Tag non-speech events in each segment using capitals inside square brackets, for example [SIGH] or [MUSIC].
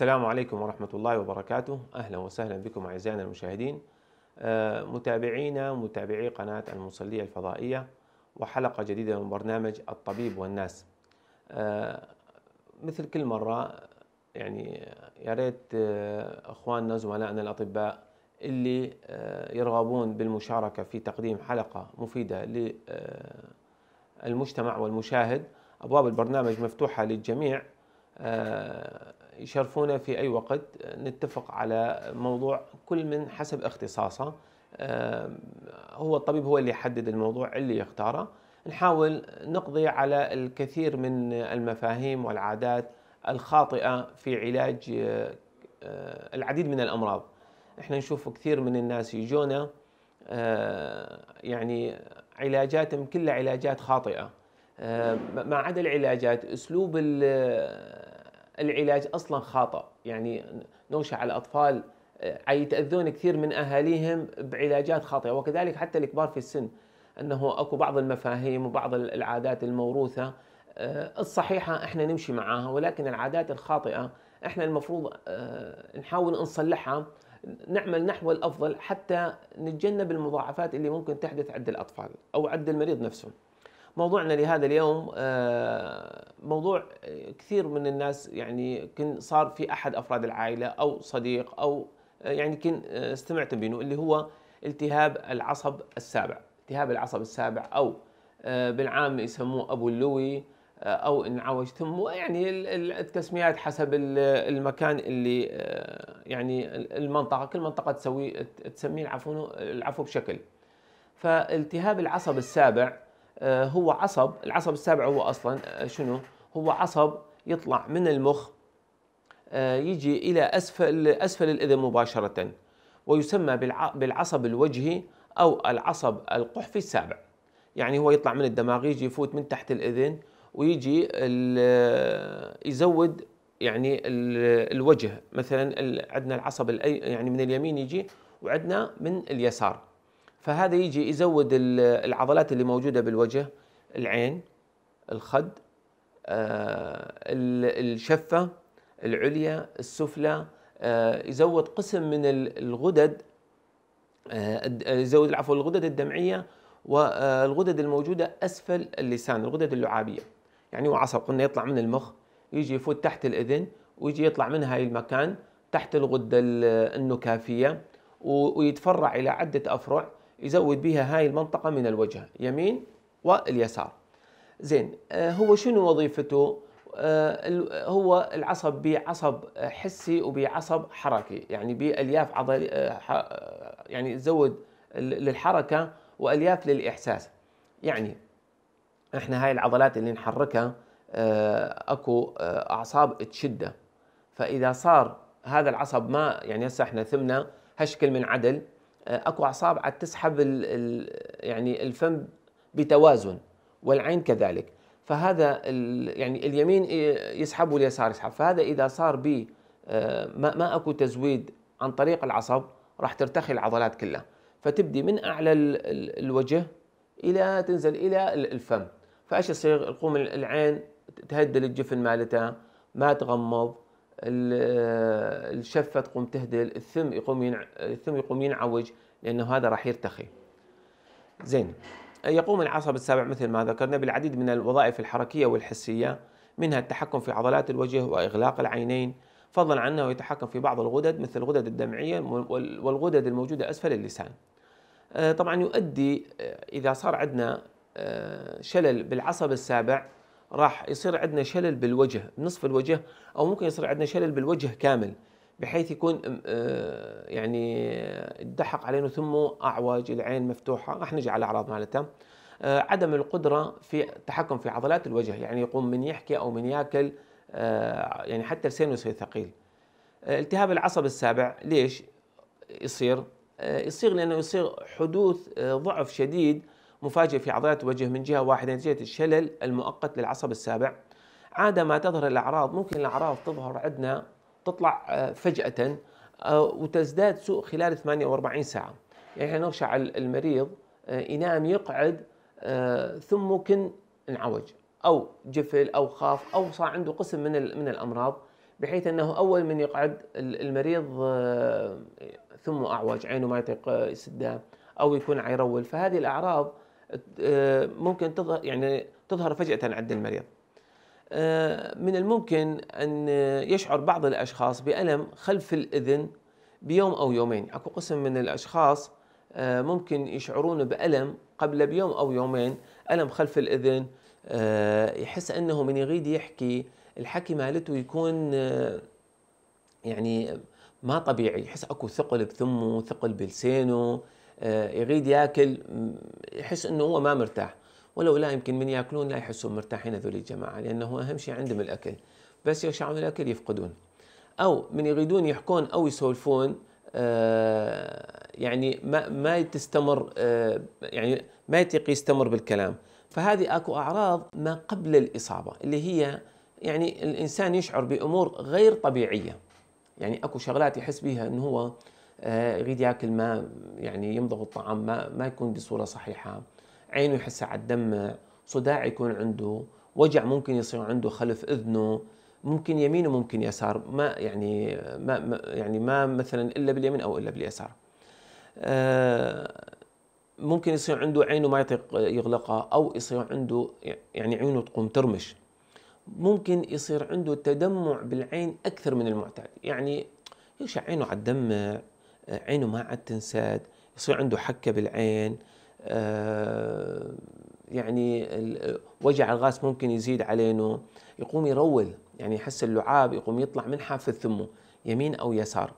السلام عليكم ورحمة الله وبركاته أهلا وسهلا بكم أعزائنا المشاهدين آه، متابعينا متابعي قناة المصلية الفضائية وحلقة جديدة من برنامج الطبيب والناس آه، مثل كل مرة يعني يا ريت آه، أخواننا زملائنا الأطباء اللي يرغبون بالمشاركة في تقديم حلقة مفيدة للمجتمع والمشاهد أبواب البرنامج مفتوحة للجميع يشرفونا في أي وقت نتفق على موضوع كل من حسب اختصاصه آه، هو الطبيب هو اللي يحدد الموضوع اللي يختاره نحاول نقضي على الكثير من المفاهيم والعادات الخاطئة في علاج آه، آه، العديد من الأمراض احنا نشوف كثير من الناس يجونا يعني علاجاتهم كلها علاجات خاطئة ما عدا العلاجات اسلوب العلاج اصلا خاطئ يعني نوشع على الاطفال آه، يتاذون كثير من اهاليهم بعلاجات خاطئه وكذلك حتى الكبار في السن انه اكو بعض المفاهيم وبعض العادات الموروثه آه، الصحيحه احنا نمشي معاها ولكن العادات الخاطئه احنا المفروض آه، نحاول نصلحها نعمل نحو الافضل حتى نتجنب المضاعفات اللي ممكن تحدث عند الاطفال او عند المريض نفسه موضوعنا لهذا اليوم آه، موضوع كثير من الناس يعني كن صار في احد افراد العائله او صديق او آه، يعني كن آه، استمعت بينه اللي هو التهاب العصب السابع التهاب العصب السابع او بالعام يسموه ابو اللوي او انعوج ثم يعني التسميات حسب المكان اللي يعني المنطقه كل منطقه تسوي تسميه العفو العفو بشكل فالتهاب العصب السابع آه، هو عصب العصب السابع هو اصلا آه، شنو هو عصب يطلع من المخ آه، يجي الى اسفل اسفل الاذن مباشره ويسمى بالعصب الوجهي او العصب القحفي السابع يعني هو يطلع من الدماغ يجي يفوت من تحت الاذن ويجي يزود يعني الوجه مثلا عندنا العصب يعني من اليمين يجي وعندنا من اليسار فهذا يجي يزود العضلات اللي موجوده بالوجه العين الخد آه، الشفه العليا السفلى آه، يزود قسم من الغدد آه، يزود عفوا الغدد الدمعيه والغدد الموجوده اسفل اللسان الغدد اللعابيه يعني وعصب قلنا يطلع من المخ يجي يفوت تحت الاذن ويجي يطلع من هاي المكان تحت الغده النكافيه ويتفرع الى عده افرع يزود بها هاي المنطقة من الوجه يمين واليسار زين آه، هو شنو وظيفته آه، هو العصب بعصب حسي وبعصب حركي يعني بألياف عضل آه، يعني تزود للحركة وألياف للإحساس يعني احنا هاي العضلات اللي نحركها اكو اعصاب تشده فاذا صار هذا العصب ما يعني هسه احنا ثمنا هشكل من عدل آه، اكو اعصاب عاد تسحب ال ال يعني الفم بتوازن والعين كذلك فهذا يعني اليمين يسحب واليسار يسحب فهذا اذا صار به آه، ما, ما اكو تزويد عن طريق العصب راح ترتخي العضلات كلها فتبدي من اعلى الوجه الى تنزل الى الفم فايش يصير؟ تقوم العين تهدل الجفن مالتها ما تغمض آه، الشفه تقوم تهدل الثم يقوم ينع... الثم يقوم ينعوج لانه هذا راح يرتخي زين يقوم العصب السابع مثل ما ذكرنا بالعديد من الوظائف الحركيه والحسيه منها التحكم في عضلات الوجه واغلاق العينين فضلا عن انه يتحكم في بعض الغدد مثل الغدد الدمعيه والغدد الموجوده اسفل اللسان. آه، طبعا يؤدي آه، اذا صار عندنا شلل بالعصب السابع راح يصير عندنا شلل بالوجه نصف الوجه او ممكن يصير عندنا شلل بالوجه كامل بحيث يكون أه، يعني دحق علينا ثم اعوج العين مفتوحه راح نجي على الاعراض مالتها أه، عدم القدره في التحكم في عضلات الوجه يعني يقوم من يحكي او من ياكل أه، يعني حتى لسانه يصير ثقيل التهاب العصب السابع ليش يصير يصير لانه يصير حدوث ضعف شديد مفاجئ في عضلات الوجه من جهة واحدة نتيجة الشلل المؤقت للعصب السابع عادة ما تظهر الأعراض ممكن الأعراض تظهر عندنا تطلع آه، فجأة آه، وتزداد سوء خلال 48 ساعة يعني احنا نخشى على المريض آه، ينام يقعد ثم ممكن انعوج أو جفل أو خاف أو صار عنده قسم من من الأمراض بحيث أنه أول من يقعد المريض ثم أعوج عينه ما يطيق يسدها أو يكون عيرول فهذه الأعراض ممكن تظهر يعني تظهر فجأة عند المريض. آه، من الممكن أن يشعر بعض الأشخاص بألم خلف الأذن بيوم أو يومين أكو قسم من الأشخاص آه، ممكن يشعرون بألم قبل بيوم أو يومين ألم خلف الأذن آه، يحس أنه من يريد يحكي الحكي مالته يكون يعني ما طبيعي يحس أكو ثقل بثمه ثقل بلسانه يريد ياكل يحس انه هو ما مرتاح ولو لا يمكن من ياكلون لا يحسون مرتاحين هذول الجماعه لانه اهم شيء عندهم الاكل بس يشعرون الاكل يفقدون او من يريدون يحكون او يسولفون آه، يعني ما ما تستمر آه، يعني ما يطيق يستمر بالكلام فهذه اكو اعراض ما قبل الاصابه اللي هي يعني الانسان يشعر بامور غير طبيعيه يعني اكو شغلات يحس بها انه هو آه، يريد ياكل ما يعني يمضغ الطعام ما ما يكون بصوره صحيحه عينه يحسها على الدمع صداع يكون عنده وجع ممكن يصير عنده خلف اذنه ممكن يمين وممكن يسار ما يعني ما يعني ما مثلا الا باليمين او الا باليسار آه، ممكن يصير عنده عينه ما يطيق يغلقها او يصير عنده يعني عيونه تقوم ترمش ممكن يصير عنده تدمع بالعين اكثر من المعتاد يعني يغشع عينه على الدمع عينه ما عاد تنسد يصير عنده حكه بالعين آه، يعني وجع الغاز ممكن يزيد عليه يقوم يرول يعني يحس اللعاب يقوم يطلع من حافه ثمه يمين او يسار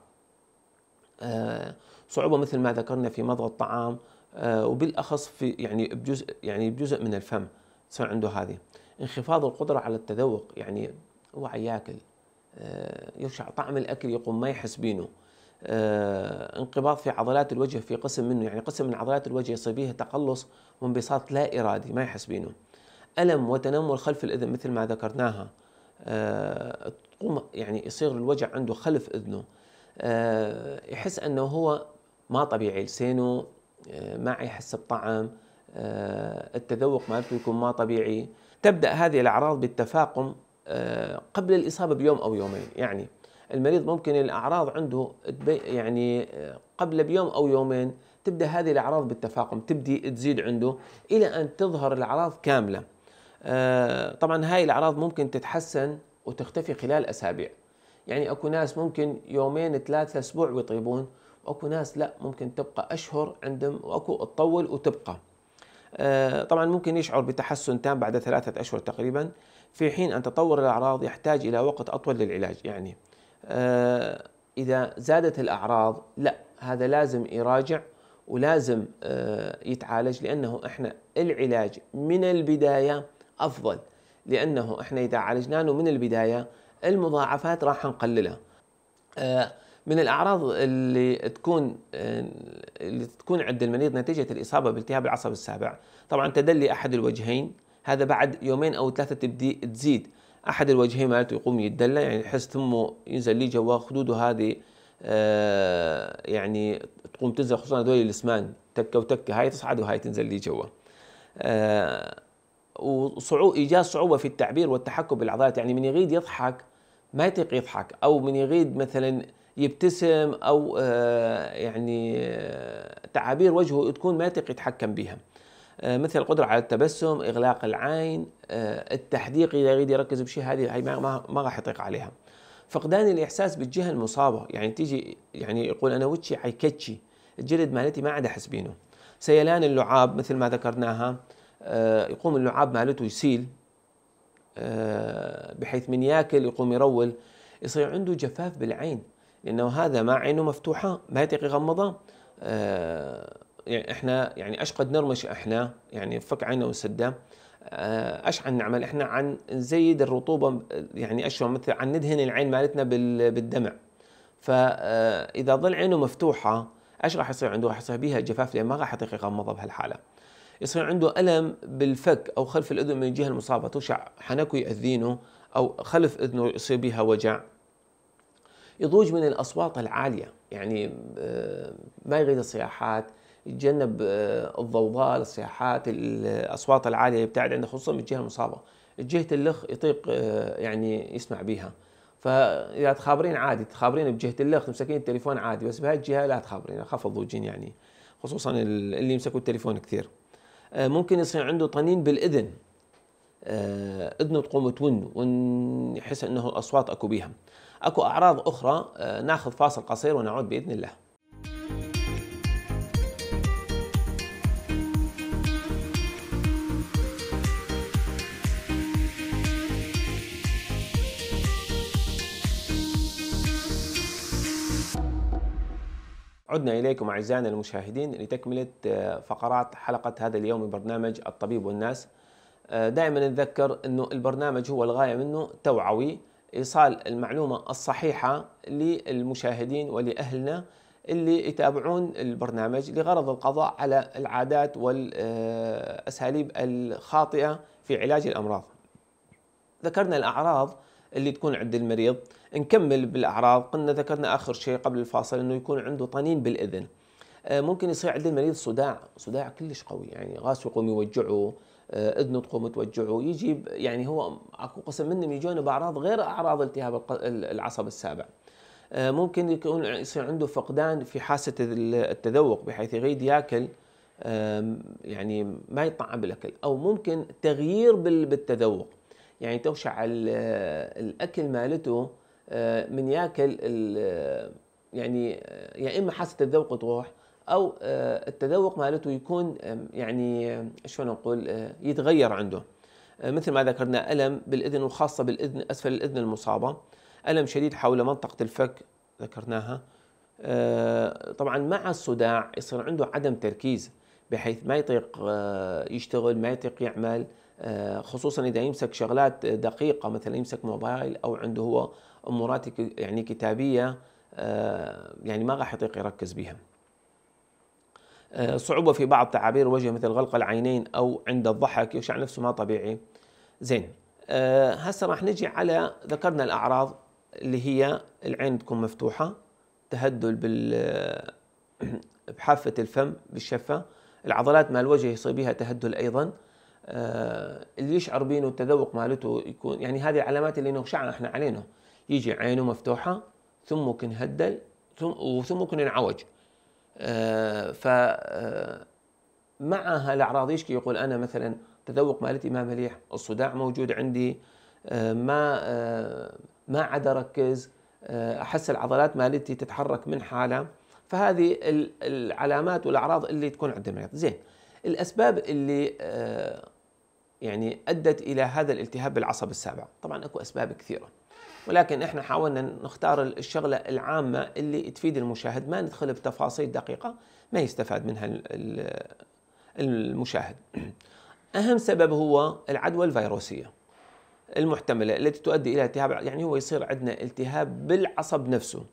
آه، صعوبه مثل ما ذكرنا في مضغ الطعام آه، وبالاخص في يعني بجزء يعني بجزء من الفم تصير عنده هذه انخفاض القدره على التذوق يعني هو ياكل يرجع طعم الاكل يقوم ما يحس بينه آه، انقباض في عضلات الوجه في قسم منه يعني قسم من عضلات الوجه يصير فيها تقلص وانبساط لا إرادي ما يحس بينه ألم وتنمر خلف الأذن مثل ما ذكرناها آه، تقوم يعني يصير الوجع عنده خلف أذنه آه، يحس أنه هو ما طبيعي لسانه ما يحس بطعم التذوق مالته يكون ما طبيعي تبدأ هذه الأعراض بالتفاقم قبل الإصابة بيوم أو يومين يعني المريض ممكن الاعراض عنده يعني آه، قبل بيوم او يومين تبدا هذه الاعراض بالتفاقم تبدي تزيد عنده الى ان تظهر الاعراض كامله آه، طبعا هاي الاعراض ممكن تتحسن وتختفي خلال اسابيع يعني اكو ناس ممكن يومين ثلاثه اسبوع ويطيبون واكو ناس لا ممكن تبقى اشهر عندهم واكو تطول وتبقى آه، طبعا ممكن يشعر بتحسن تام بعد ثلاثه اشهر تقريبا في حين ان تطور الاعراض يحتاج الى وقت اطول للعلاج يعني آه، إذا زادت الأعراض لا هذا لازم يراجع ولازم آه، يتعالج لأنه إحنا العلاج من البداية أفضل لأنه إحنا إذا عالجناه من البداية المضاعفات راح نقللها آه، من الأعراض اللي تكون اللي تكون عند المريض نتيجة الإصابة بالتهاب العصب السابع طبعا تدلي أحد الوجهين هذا بعد يومين أو ثلاثة تبدي تزيد احد الوجهين مالته يقوم يتدلى يعني يحس ثمه ينزل لي جوا خدوده هذه آه يعني تقوم تنزل خصوصا هذول الاسمان تكه وتكه هاي تصعد وهاي تنزل لي جوا آه ايجاد صعوبه في التعبير والتحكم بالعضلات يعني من يغيد يضحك ما يطيق يضحك او من يغيد مثلا يبتسم او آه يعني آه، تعابير وجهه تكون ما يطيق يتحكم بها آه، مثل القدره على التبسم، اغلاق العين، آه، التحديق اذا يريد يركز بشيء هذه هي ما ما راح يطيق عليها. فقدان الاحساس بالجهه المصابه، يعني تيجي يعني يقول انا وجهي حيكتشي، الجلد مالتي ما عاد احس بينه. سيلان اللعاب مثل ما ذكرناها آه، يقوم اللعاب مالته يسيل بحيث من ياكل يقوم يرول يصير عنده جفاف بالعين لانه هذا ما عينه مفتوحه ما يطيق يغمضها يعني احنا يعني ايش قد نرمش احنا يعني فك عنا وسده ايش آه، عن نعمل احنا عن نزيد الرطوبه يعني ايش مثل عن ندهن العين مالتنا بالدمع فاذا آه، ظل عينه مفتوحه ايش راح يصير عنده راح يصير بيها جفاف لان ما راح يطيق يغمضها بهالحاله يصير عنده الم بالفك او خلف الاذن من الجهه المصابه توشع حنكه ياذينه او خلف اذنه يصير بها وجع يضوج من الاصوات العاليه يعني آه، ما يريد الصياحات يتجنب آه، الضوضاء الصياحات الاصوات العاليه يبتعد عنده خصوصا من الجهه المصابه الجهه اللخ يطيق آه، يعني يسمع بها فاذا تخابرين عادي تخابرين بجهه اللخ تمسكين التليفون عادي بس بهاي الجهه لا تخابرين اخاف الضوجين يعني خصوصا اللي يمسكوا التليفون كثير آه، ممكن يصير عنده طنين بالاذن اذنه تقوم تون ويحس انه الاصوات اكو بيها اكو اعراض اخرى ناخذ فاصل قصير ونعود باذن الله عدنا إليكم أعزائنا المشاهدين لتكملة آه، فقرات حلقة هذا اليوم من برنامج الطبيب والناس آه، دائما نذكر أنه البرنامج هو الغاية منه توعوي إيصال المعلومة الصحيحة للمشاهدين ولأهلنا اللي يتابعون البرنامج لغرض القضاء على العادات والأساليب الخاطئة في علاج الأمراض ذكرنا الأعراض اللي تكون عند المريض نكمل بالاعراض قلنا ذكرنا اخر شيء قبل الفاصل انه يكون عنده طنين بالاذن آه، ممكن يصير عند المريض صداع صداع كلش قوي يعني غاس يقوم يوجعه آه، اذنه تقوم توجعه يجي يعني هو اكو قسم منهم يجون باعراض غير اعراض التهاب العصب السابع آه، ممكن يكون يصير عنده فقدان في حاسه التذوق بحيث يريد ياكل يعني ما يطعم بالاكل او ممكن تغيير بالتذوق يعني توشع آه، الاكل مالته آه، من ياكل آه، يعني يا اما حاسه الذوق تروح او التذوق مالته يكون يعني شلون نقول يتغير عنده مثل ما ذكرنا الم بالاذن وخاصه بالاذن اسفل الاذن المصابه الم شديد حول منطقه الفك ذكرناها طبعا مع الصداع يصير عنده عدم تركيز بحيث ما يطيق يشتغل ما يطيق يعمل آه، خصوصا اذا يمسك شغلات دقيقه مثلا يمسك موبايل او عنده هو امورات يعني كتابيه آه، يعني ما راح يطيق يركز بها. آه، صعوبه في بعض تعابير الوجه مثل غلق العينين او عند الضحك يشعر نفسه ما طبيعي. زين هسه راح نجي على ذكرنا الاعراض اللي هي العين تكون مفتوحه، تهدل بال [CLEARS THROAT] بحافه الفم بالشفه، العضلات مال الوجه يصيبها تهدل ايضا. آه، اللي يشعر بينه التذوق مالته يكون يعني هذه العلامات اللي نخشعها احنا علينا يجي عينه مفتوحه ثم ممكن هدل ثم وثم ممكن ينعوج آه، ف آه، مع هالاعراض يشكي يقول انا مثلا تذوق مالتي ما مليح الصداع موجود عندي ما ما عاد اركز احس العضلات مالتي تتحرك من حالها فهذه العلامات والاعراض اللي تكون عند المريض زين الاسباب اللي يعني ادت الى هذا الالتهاب بالعصب السابع طبعا اكو اسباب كثيره ولكن احنا حاولنا نختار الشغله العامه اللي تفيد المشاهد ما ندخل بتفاصيل دقيقه ما يستفاد منها المشاهد [CLEARS THROAT] اهم سبب هو العدوى الفيروسيه المحتمله التي تؤدي الى التهاب يعني هو يصير عندنا التهاب بالعصب نفسه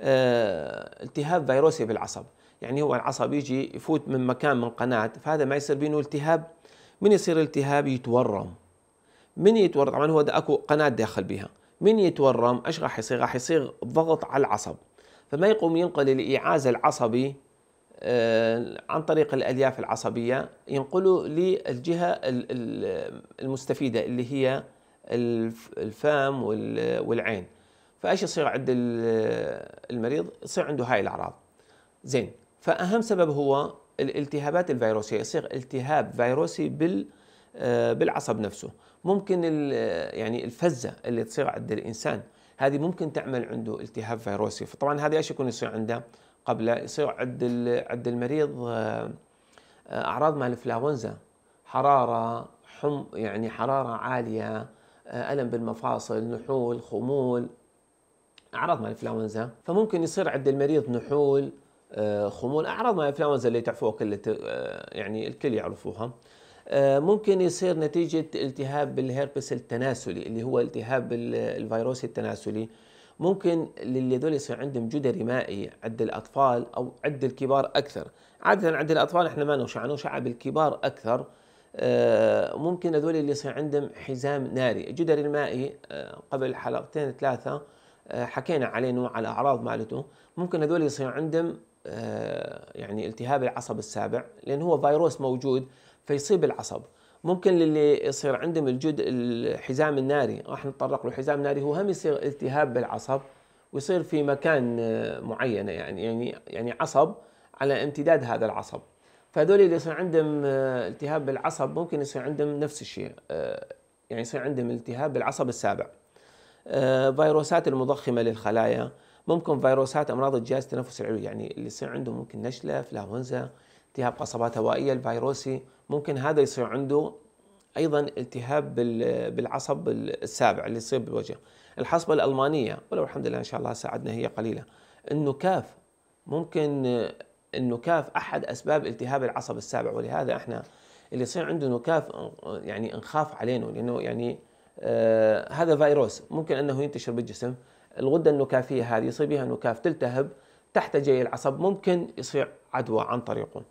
اه التهاب فيروسي بالعصب يعني هو العصب يجي يفوت من مكان من قناه فهذا ما يصير بينه التهاب من يصير التهاب يتورم من يتورم طبعا هو ده اكو قناه داخل بها من يتورم ايش راح يصير راح يصير ضغط على العصب فما يقوم ينقل الايعاز العصبي آه، عن طريق الالياف العصبيه ينقله للجهه المستفيده اللي هي الفم والعين فايش يصير عند المريض يصير عنده هاي الاعراض زين فاهم سبب هو الالتهابات الفيروسيه يصير التهاب فيروسي بال آه، بالعصب نفسه ممكن آه، يعني الفزه اللي تصير عند الانسان هذه ممكن تعمل عنده التهاب فيروسي فطبعا هذا ايش يكون يصير عنده قبل يصير عند عند المريض آه، اعراض مال الانفلونزا حراره حم يعني حراره عاليه الم بالمفاصل نحول خمول اعراض مال الانفلونزا فممكن يصير عند المريض نحول آه، خمول اعراض ما انفلونزا اللي تعرفوها كل آه، يعني الكل يعرفوها آه، ممكن يصير نتيجة التهاب بالهيربس التناسلي اللي هو التهاب الفيروس التناسلي ممكن للي دول يصير عندهم جدري مائي عند الأطفال أو عند الكبار أكثر عادة عند الأطفال إحنا ما نشع نشع بالكبار أكثر ممكن هذول اللي يصير عندهم حزام ناري الجدري المائي قبل حلقتين ثلاثة حكينا عليه نوع على الأعراض مالته ممكن هذول يصير عندهم آه، يعني التهاب العصب السابع لأن هو فيروس موجود فيصيب العصب ممكن للي يصير عندهم الجد الحزام الناري راح نتطرق له حزام الناري هو هم يصير التهاب بالعصب ويصير في مكان آه، معينه يعني يعني يعني عصب على امتداد هذا العصب فهذول اللي يصير عندهم آه، التهاب بالعصب ممكن يصير عندهم نفس الشيء يعني يصير عندهم التهاب بالعصب السابع فيروسات المضخمه للخلايا ممكن فيروسات امراض الجهاز التنفسي العلوي يعني اللي يصير عنده ممكن نشله فلاونزا التهاب قصبات هوائيه الفيروسي ممكن هذا يصير عنده ايضا التهاب بالعصب السابع اللي يصير بالوجه الحصبه الالمانيه ولو الحمد لله ان شاء الله ساعدنا هي قليله النكاف ممكن النكاف احد اسباب التهاب العصب السابع ولهذا احنا اللي يصير عنده نكاف يعني نخاف علينا لانه يعني آه هذا فيروس ممكن انه ينتشر بالجسم الغده النكافيه هذه يصير بها نكاف تلتهب تحت جي العصب ممكن يصير عدوى عن طريقه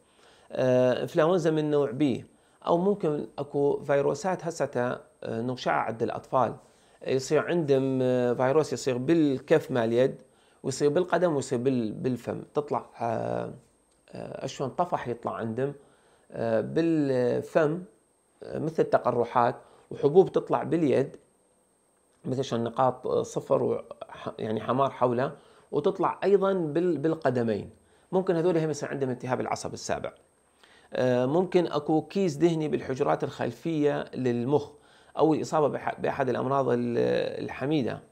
آه، انفلونزا من نوع بي او ممكن اكو فيروسات هسه آه، نشعة عند الاطفال يصير عندهم آه، فيروس يصير بالكف مال اليد ويصير بالقدم ويصير بالفم تطلع اشون طفح يطلع عندهم بالفم مثل تقرحات وحبوب تطلع باليد مثل النقاط صفر يعني حمار حولها وتطلع ايضا بالقدمين ممكن هذول هم يصير عندهم التهاب العصب السابع آه، ممكن اكو كيس دهني بالحجرات الخلفيه للمخ او الاصابه باحد الامراض الحميده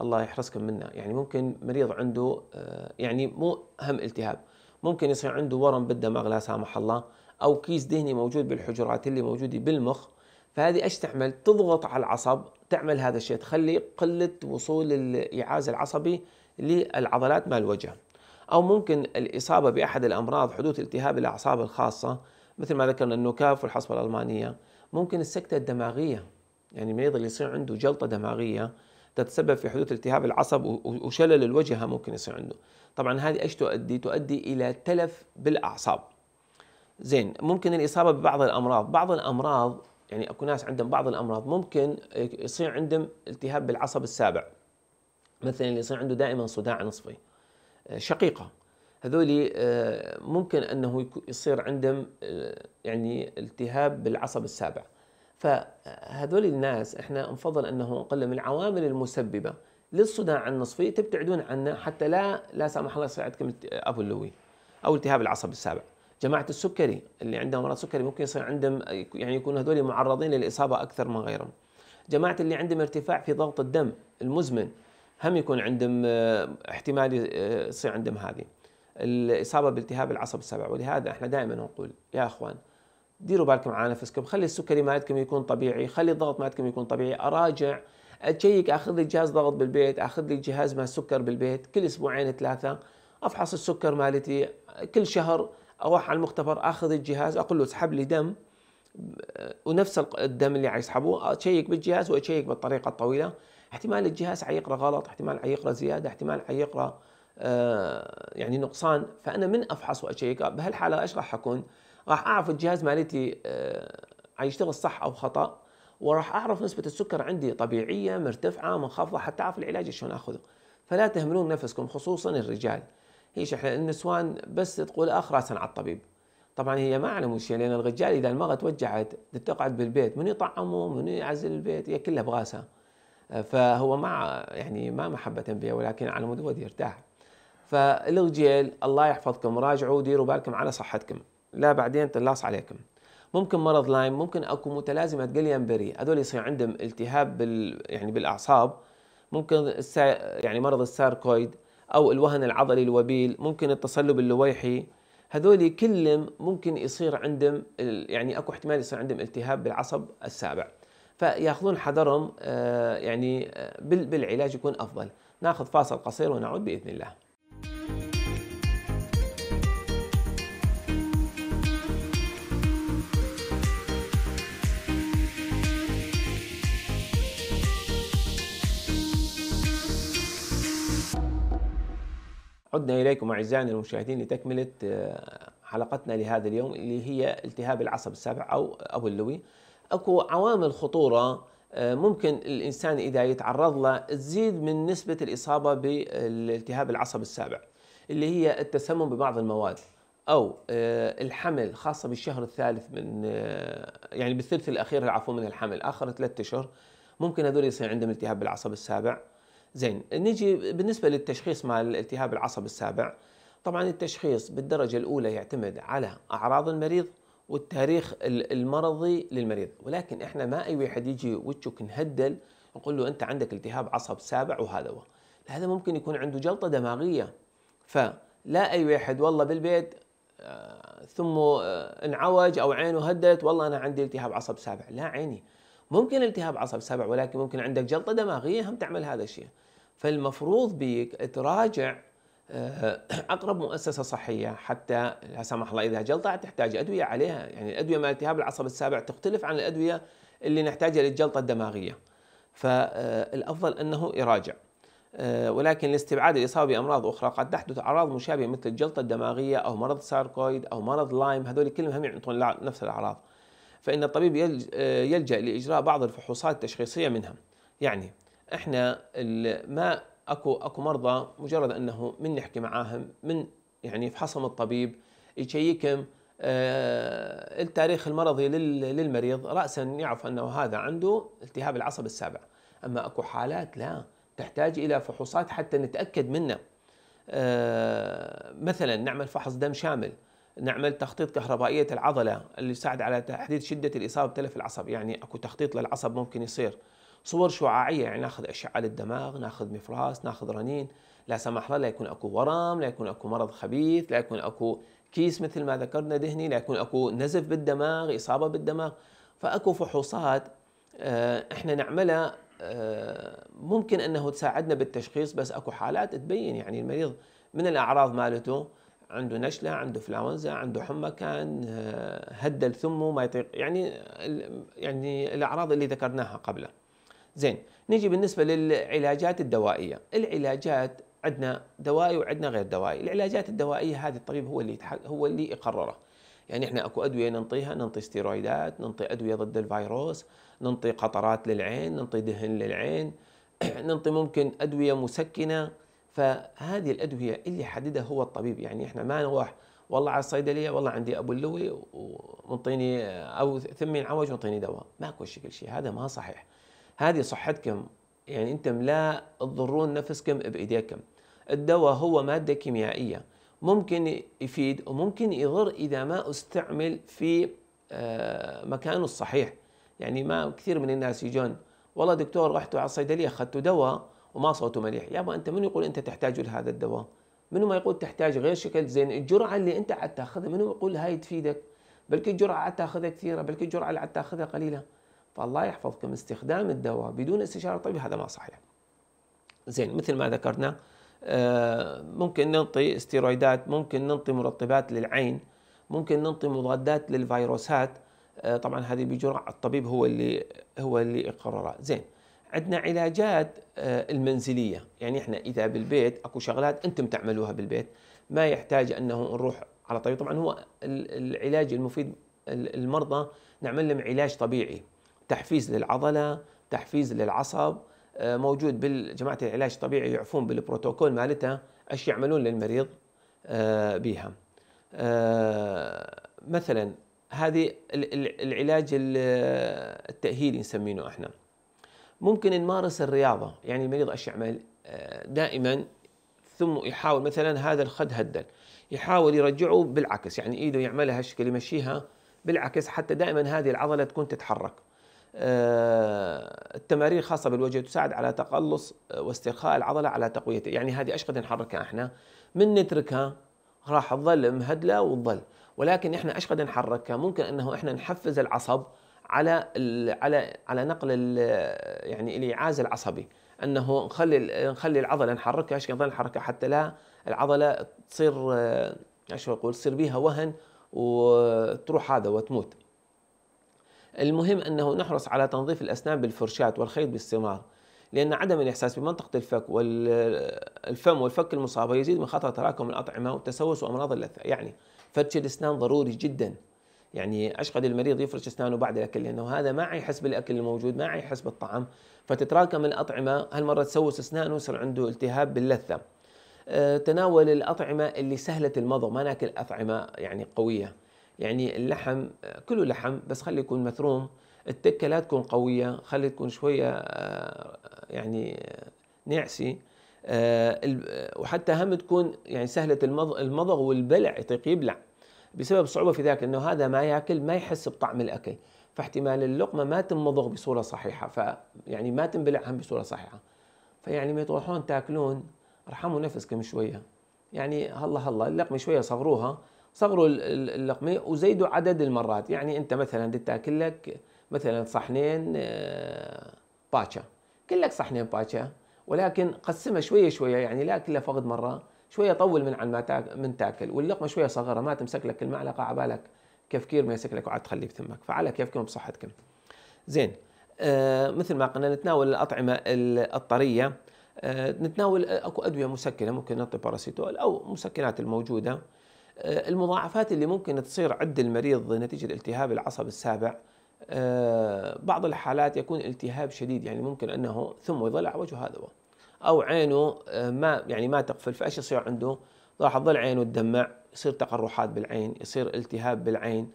الله يحرسكم منها يعني ممكن مريض عنده آه، يعني مو هم التهاب ممكن يصير عنده ورم بالدماغ لا سامح الله او كيس دهني موجود بالحجرات اللي موجوده بالمخ فهذه ايش تعمل تضغط على العصب تعمل هذا الشيء تخلي قلة وصول الإعاز العصبي للعضلات مال الوجه أو ممكن الإصابة بأحد الأمراض حدوث التهاب الأعصاب الخاصة مثل ما ذكرنا النكاف والحصبة الألمانية ممكن السكتة الدماغية يعني المريض اللي يصير عنده جلطة دماغية تتسبب في حدوث التهاب العصب وشلل الوجه ممكن يصير عنده طبعا هذه ايش تؤدي تؤدي الى تلف بالاعصاب زين ممكن الاصابه ببعض الامراض بعض الامراض يعني اكو ناس عندهم بعض الامراض ممكن يصير عندهم التهاب بالعصب السابع مثلا اللي يصير عنده دائما صداع نصفي شقيقه هذول آه، ممكن انه يصير عندهم آه، يعني التهاب بالعصب السابع فهذول الناس احنا نفضل انه نقول من العوامل المسببه للصداع النصفي تبتعدون عنه حتى لا لا سمح الله يصير عندكم ابو اللوي او التهاب العصب السابع جماعه السكري اللي عندهم مرض سكري ممكن يصير عندهم يعني يكون هذول معرضين للاصابه اكثر من غيرهم جماعه اللي عندهم ارتفاع في ضغط الدم المزمن هم يكون عندهم آه، احتمال آه، يصير عندهم هذه الاصابه بالتهاب العصب السبع ولهذا احنا دائما نقول يا اخوان ديروا بالكم على نفسكم خلي السكري مالتكم يكون طبيعي خلي الضغط مالتكم يكون طبيعي اراجع اتشيك اخذ لي جهاز ضغط بالبيت اخذ لي جهاز مال سكر بالبيت كل اسبوعين ثلاثه افحص السكر مالتي كل شهر اروح على المختبر اخذ الجهاز اقول له اسحب لي دم ونفس الدم اللي حيسحبوه اشيك بالجهاز واشيك بالطريقه الطويله احتمال الجهاز حيقرا غلط احتمال حيقرا زياده احتمال حيقرا آه يعني نقصان فانا من افحص واشيك بهالحاله ايش راح اكون؟ راح اعرف الجهاز مالتي آه حيشتغل صح او خطا وراح اعرف نسبه السكر عندي طبيعيه مرتفعه منخفضه حتى اعرف العلاج شلون اخذه فلا تهملون نفسكم خصوصا الرجال هي شحنة النسوان بس تقول اخ راسا على الطبيب طبعا هي ما على شيء لان الرجال اذا المراه توجعت تقعد بالبيت من يطعمه من يعزل البيت هي كلها بغاسها آه، فهو ما يعني ما محبه بها ولكن على مود ودي يرتاح فالرجال الله يحفظكم راجعوا ديروا بالكم على صحتكم لا بعدين تلاص عليكم ممكن مرض لايم ممكن اكو متلازمه جليانبري هذول يصير عندهم التهاب بال يعني بالاعصاب ممكن السا يعني مرض الساركويد أو الوهن العضلي الوبيل ممكن التصلب اللويحي هذول كلهم ممكن يصير عندهم يعني اكو احتمال يصير عندهم التهاب بالعصب السابع فياخذون حذرهم آه، يعني آه، بالعلاج يكون افضل ناخذ فاصل قصير ونعود باذن الله عدنا إليكم أعزائنا المشاهدين لتكملة آه، حلقتنا لهذا اليوم اللي هي التهاب العصب السابع أو أبو اللوي أكو عوامل خطورة آه، ممكن الإنسان إذا يتعرض لها تزيد من نسبة الإصابة بالالتهاب العصب السابع اللي هي التسمم ببعض المواد أو آه، الحمل خاصة بالشهر الثالث من يعني بالثلث الأخير العفو من الحمل آخر ثلاثة أشهر ممكن هذول يصير عندهم التهاب بالعصب السابع زين نجي بالنسبة للتشخيص مع التهاب العصب السابع طبعا التشخيص بالدرجة الأولى يعتمد على أعراض المريض والتاريخ المرضي للمريض ولكن احنا ما اي واحد يجي وجهك نهدل نقول له انت عندك التهاب عصب سابع وهذا هو هذا ممكن يكون عنده جلطه دماغيه فلا اي واحد والله بالبيت آه، ثم آه، انعوج او عينه هدت والله انا عندي التهاب عصب سابع لا عيني ممكن التهاب عصب سبع ولكن ممكن عندك جلطه دماغيه هم تعمل هذا الشيء فالمفروض بيك تراجع آه، [CLEARS THROAT] اقرب مؤسسه صحيه حتى لا سمح الله اذا جلطه تحتاج ادويه عليها يعني الادويه مال التهاب العصب السابع تختلف عن الادويه اللي نحتاجها للجلطه الدماغيه فالافضل آه، انه يراجع آه، ولكن لاستبعاد الاصابه بامراض اخرى قد تحدث اعراض مشابهه مثل الجلطه الدماغيه او مرض ساركويد او مرض لايم هذول كلهم هم يعطون نفس الاعراض فإن الطبيب آه، يلجأ لإجراء بعض الفحوصات التشخيصية منها يعني إحنا ما أكو أكو مرضى مجرد أنه من نحكي معاهم من يعني يفحصهم الطبيب يشيكهم آه، التاريخ المرضي للمريض رأسا يعرف أنه هذا عنده التهاب العصب السابع أما أكو حالات لا تحتاج إلى فحوصات حتى نتأكد منه آه، مثلا نعمل فحص دم شامل نعمل تخطيط كهربائية العضلة اللي يساعد على تحديد شدة الإصابة بتلف العصب يعني أكو تخطيط للعصب ممكن يصير صور شعاعية يعني ناخذ أشعة للدماغ ناخذ مفراس ناخذ رنين لا سمح الله لا يكون أكو ورم لا يكون أكو مرض خبيث لا يكون أكو كيس مثل ما ذكرنا دهني لا يكون أكو نزف بالدماغ إصابة بالدماغ فأكو فحوصات آه، إحنا نعملها آه، ممكن أنه تساعدنا بالتشخيص بس أكو حالات تبين يعني المريض من الأعراض مالته عنده نشلة عنده فلاونزا عنده حمى كان آه، هدل ثمه ما يطيق يعني يعني الأعراض اللي ذكرناها قبله زين نيجي بالنسبة للعلاجات الدوائية العلاجات عندنا دوائي وعندنا غير دوائي العلاجات الدوائية هذه الطبيب هو اللي هو اللي يقررها يعني احنا اكو ادويه ننطيها ننطي ستيرويدات ننطي ادويه ضد الفيروس ننطي قطرات للعين ننطي دهن للعين [CLEARS THROAT] ننطي ممكن ادويه مسكنه فهذه الادويه اللي يحددها هو الطبيب يعني احنا ما نروح والله على الصيدليه والله عندي ابو اللوي ومنطيني او ثمي عوج ونطيني دواء ماكو شكل شيء هذا ما صحيح هذه صحتكم يعني انتم لا تضرون نفسكم بايديكم الدواء هو ماده كيميائيه ممكن يفيد وممكن يضر اذا ما استعمل في آه، مكانه الصحيح يعني ما كثير من الناس يجون والله دكتور رحتوا على الصيدليه اخذتوا دواء وما صوته مليح يابا انت من يقول انت تحتاج لهذا الدواء منو ما يقول تحتاج غير شكل زين الجرعه اللي انت عاد تاخذها منو يقول هاي تفيدك بلكي الجرعه عاد تاخذها كثيره بلكي الجرعه اللي عاد تاخذها قليله فالله يحفظكم استخدام الدواء بدون استشاره طبيب هذا ما صحيح زين مثل ما ذكرنا آه، ممكن ننطي استيرويدات ممكن ننطي مرطبات للعين ممكن ننطي مضادات للفيروسات آه، طبعا هذه بجرعه الطبيب هو اللي هو اللي يقررها زين عندنا علاجات آه، المنزليه يعني احنا اذا بالبيت اكو شغلات انتم تعملوها بالبيت ما يحتاج انه نروح على طبيب طبعا هو العلاج المفيد المرضى نعمل لهم علاج طبيعي تحفيز للعضله تحفيز للعصب آه، موجود بالجماعه العلاج الطبيعي يعفون بالبروتوكول مالتها ايش يعملون للمريض آه، بها مثلا هذه العلاج التأهيلي نسمينه احنا ممكن نمارس الرياضة يعني المريض ايش يعمل دائما ثم يحاول مثلا هذا الخد هدل يحاول يرجعه بالعكس يعني ايده يعملها هالشكل يمشيها بالعكس حتى دائما هذه العضلة تكون تتحرك آه، التمارين الخاصة بالوجه تساعد على تقلص آه، واسترخاء العضلة على تقويته يعني هذه ايش قد نحركها احنا من نتركها راح تظل مهدلة وتظل ولكن احنا ايش قد نحركها ممكن أنه احنا نحفز العصب على على على نقل يعني الايعاز العصبي انه نخلي نخلي العضله نحركها ايش نظل نحركها حتى لا العضله تصير ايش آه، اقول تصير بيها وهن وتروح هذا وتموت المهم انه نحرص على تنظيف الاسنان بالفرشاة والخيط باستمرار لان عدم الاحساس بمنطقه الفك والفم والفك المصابه يزيد من خطر تراكم الاطعمه والتسوس وامراض اللثه يعني فرش الاسنان ضروري جدا يعني اشقد المريض يفرش اسنانه بعد الاكل لانه هذا ما يحس بالاكل الموجود ما يحس بالطعم فتتراكم الاطعمه هالمره تسوس اسنانه يصير عنده التهاب باللثه آه، تناول الاطعمه اللي سهله المضغ ما ناكل اطعمه يعني قويه يعني اللحم آه، كله لحم بس خلي يكون مثروم التكه لا تكون قويه خلي تكون شويه آه، يعني نعسي وحتى هم تكون يعني سهله المضغ والبلع يطيق يبلع بسبب صعوبه في ذاك أنه هذا ما ياكل ما يحس بطعم الاكل فاحتمال اللقمه ما تنمضغ بصوره صحيحه ف يعني ما تنبلع هم بصوره صحيحه فيعني ما تروحون تاكلون ارحموا نفسكم شويه يعني هلا هلا اللقمه شويه صغروها صغروا اللقمه وزيدوا عدد المرات يعني انت مثلا تاكل لك مثلا صحنين آه، باتشا كلك صحنين باتشا ولكن قسمها شويه شويه يعني لا كلها فقد مره شويه طول من عن ما تاكل من تاكل واللقمه شويه صغيره ما تمسك لك المعلقه على بالك كيف كير ما يمسك لك وعاد تخليه بتمك فعلى كيفكم بصحتكم زين آه مثل ما قلنا نتناول الاطعمه الطريه آه نتناول آه، اكو ادويه مسكنه ممكن نعطي باراسيتول او مسكنات الموجوده آه المضاعفات اللي ممكن تصير عند المريض نتيجه التهاب العصب السابع آه بعض الحالات يكون التهاب شديد يعني ممكن انه ثم يضلع وجه هذا او عينه آه، ما يعني ما تقفل فايش يصير عنده؟ راح تظل عينه تدمع يصير تقرحات بالعين يصير التهاب بالعين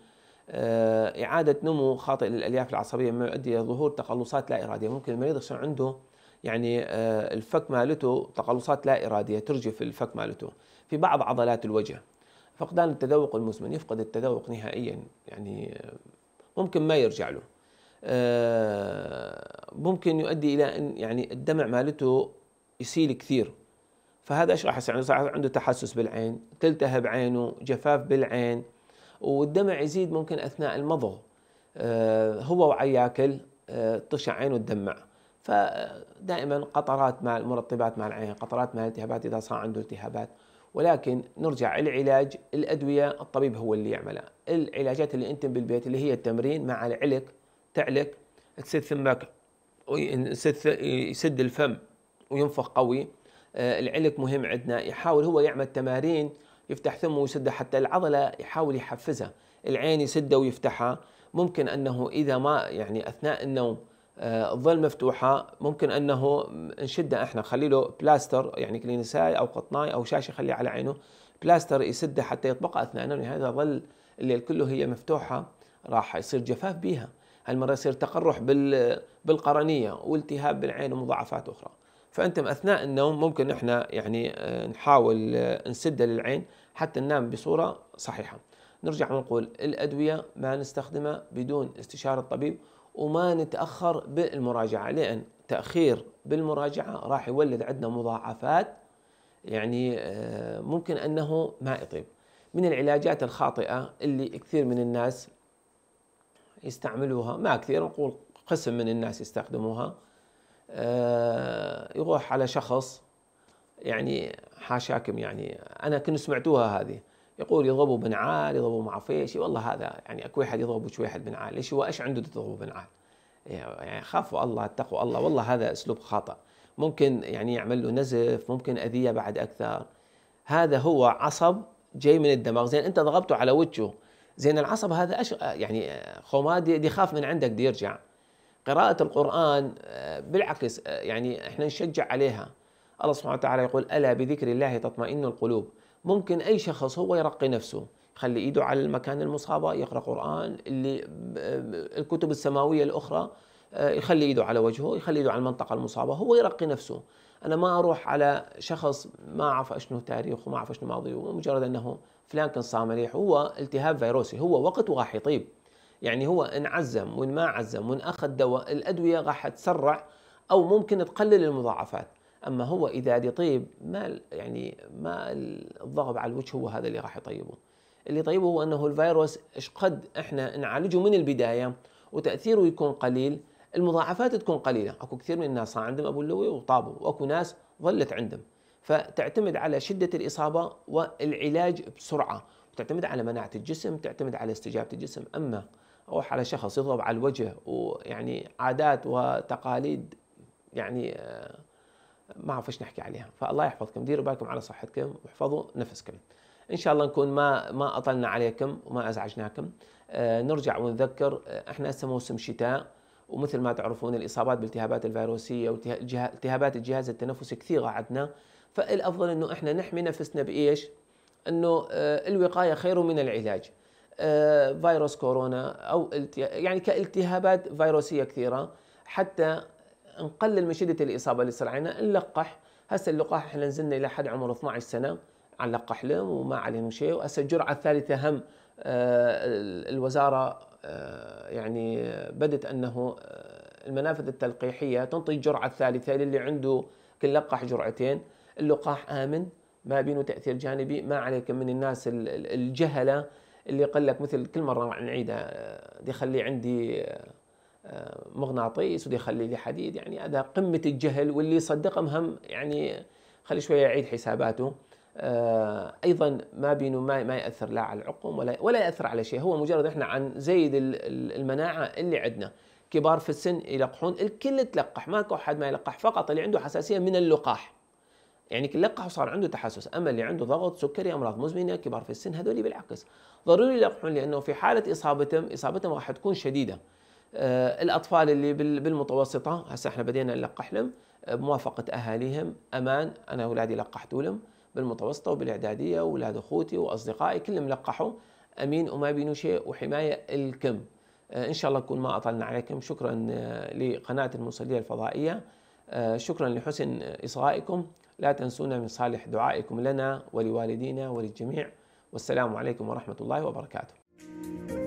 آه، إعادة نمو خاطئ للألياف العصبية مما يؤدي إلى ظهور تقلصات لا إرادية ممكن المريض يصير عنده يعني آه، الفك مالته تقلصات لا إرادية ترجف الفك مالته في بعض عضلات الوجه فقدان التذوق المزمن يفقد التذوق نهائيا يعني ممكن ما يرجع له ممكن يؤدي إلى أن يعني الدمع مالته يسيل كثير فهذا ايش راح يصير؟ يعني صار عنده تحسس بالعين، تلتهب عينه، جفاف بالعين والدمع يزيد ممكن اثناء المضغ آه هو وعي ياكل آه تشع عينه تدمع فدائما قطرات مع المرطبات مع العين، قطرات مع التهابات اذا صار عنده التهابات ولكن نرجع العلاج الادويه الطبيب هو اللي يعملها، العلاجات اللي انت بالبيت اللي هي التمرين مع العلك تعلك تسد ثمك يسد الفم وينفخ قوي آه، العلك مهم عندنا يحاول هو يعمل تمارين يفتح ثمه ويسده حتى العضلة يحاول يحفزها العين يسده ويفتحها ممكن أنه إذا ما يعني أثناء النوم آه، ظل مفتوحة ممكن أنه نشده إحنا نخلي له بلاستر يعني كلينساي أو قطناي أو شاشة خليه على عينه بلاستر يسده حتى يطبقها أثناء النوم يعني هذا ظل الليل كله هي مفتوحة راح يصير جفاف بيها هالمرة يصير تقرح بالقرنية والتهاب بالعين ومضاعفات أخرى فانتم اثناء النوم ممكن احنا يعني آه، نحاول آه، نسده للعين حتى ننام بصوره صحيحه. نرجع ونقول الادويه ما نستخدمها بدون استشاره الطبيب وما نتاخر بالمراجعه لان تاخير بالمراجعه راح يولد عندنا مضاعفات يعني آه، ممكن انه ما يطيب. من العلاجات الخاطئه اللي كثير من الناس يستعملوها ما كثير نقول قسم من الناس يستخدموها آه، يروح على شخص يعني حاشاكم يعني انا كنت سمعتوها هذه يقول يضربوا بن عال يضربوا ما اعرف ايش والله هذا يعني اكو واحد يضرب وش واحد بن عال ليش هو ايش عنده تضربوا بن عال؟ يعني خافوا الله اتقوا الله والله هذا اسلوب خطا ممكن يعني يعمل له نزف ممكن اذيه بعد اكثر هذا هو عصب جاي من الدماغ زين انت ضغطته على وجهه زين العصب هذا أش... يعني خوما دي, دي خاف من عندك دي يرجع قراءة القرآن آه، بالعكس آه، يعني احنا نشجع عليها الله سبحانه وتعالى يقول ألا بذكر الله تطمئن القلوب ممكن أي شخص هو يرقي نفسه يخلي إيده على المكان المصابة يقرأ قرآن اللي آه، الكتب السماوية الأخرى يخلي إيده على وجهه يخلي إيده على المنطقة المصابة هو يرقي نفسه أنا ما أروح على شخص ما أعرف أشنه تاريخه ما أعرف أشنه ماضيه مجرد أنه فلان كان صامليح هو التهاب فيروسي هو وقت وراح يطيب يعني هو إن عزم وإن ما عزم وإن أخذ دواء الأدوية راح تسرع أو ممكن تقلل المضاعفات أما هو إذا يطيب ما يعني ما الضغط على الوجه هو هذا اللي راح يطيبه اللي يطيبه هو أنه الفيروس إيش قد إحنا نعالجه من البداية وتأثيره يكون قليل المضاعفات تكون قليلة أكو كثير من الناس صار عندهم أبو اللوي وطابوا وأكو ناس ظلت عندهم فتعتمد على شدة الإصابة والعلاج بسرعة وتعتمد على مناعة الجسم تعتمد على استجابة الجسم أما اروح على شخص يضرب على الوجه ويعني عادات وتقاليد يعني آه، ما اعرف ايش نحكي عليها فالله يحفظكم ديروا بالكم على صحتكم واحفظوا نفسكم ان شاء الله نكون ما ما اطلنا عليكم وما ازعجناكم آه، نرجع ونذكر آه، احنا هسه موسم شتاء ومثل ما تعرفون الاصابات بالتهابات الفيروسيه والتهابات الجهاز التنفسي كثيره عندنا فالافضل انه احنا نحمي نفسنا بايش؟ انه الوقايه خير من العلاج آه، فيروس كورونا او يعني كالتهابات فيروسيه كثيره حتى نقلل من شده الاصابه اللي صار علينا نلقح هسه اللقاح احنا نزلنا الى حد عمره 12 سنه اللقاح له وما عليه شيء وهسه الجرعه الثالثه هم آه، الوزاره آه، يعني بدت انه المنافذ التلقيحيه تنطي الجرعه الثالثه للي عنده كل لقح جرعتين اللقاح امن ما بينه تاثير جانبي ما عليك من الناس الجهله اللي قال لك مثل كل مره نعيدها آه، دي خلي عندي آه، آه، مغناطيس ودي خلي لي حديد يعني هذا قمه الجهل واللي يصدقهم هم يعني خلي شويه يعيد حساباته ايضا ما بينه ما ما ياثر لا على العقم ولا ولا ياثر على شيء هو مجرد احنا عن زيد المناعه اللي عندنا كبار في السن يلقحون الكل تلقح ماكو احد ما يلقح فقط اللي عنده حساسيه من اللقاح يعني لقحوا صار عنده تحسس اما اللي عنده ضغط سكري امراض مزمنه كبار في السن هذول بالعكس ضروري يلقحون لانه في حاله اصابتهم اصابتهم راح تكون شديده آه الاطفال اللي بالمتوسطه هسه احنا بدينا نلقح لهم آه، بموافقه اهاليهم امان انا اولادي لقحت لهم بالمتوسطه وبالاعداديه واولاد اخوتي واصدقائي كلهم لقحوا امين وما بينو شيء وحمايه الكم آه ان شاء الله نكون ما اطلنا عليكم شكرا آه، لقناه المسليه الفضائيه آه، شكرا لحسن اصغائكم لا تنسونا من صالح دعائكم لنا ولوالدينا وللجميع والسلام عليكم ورحمة الله وبركاته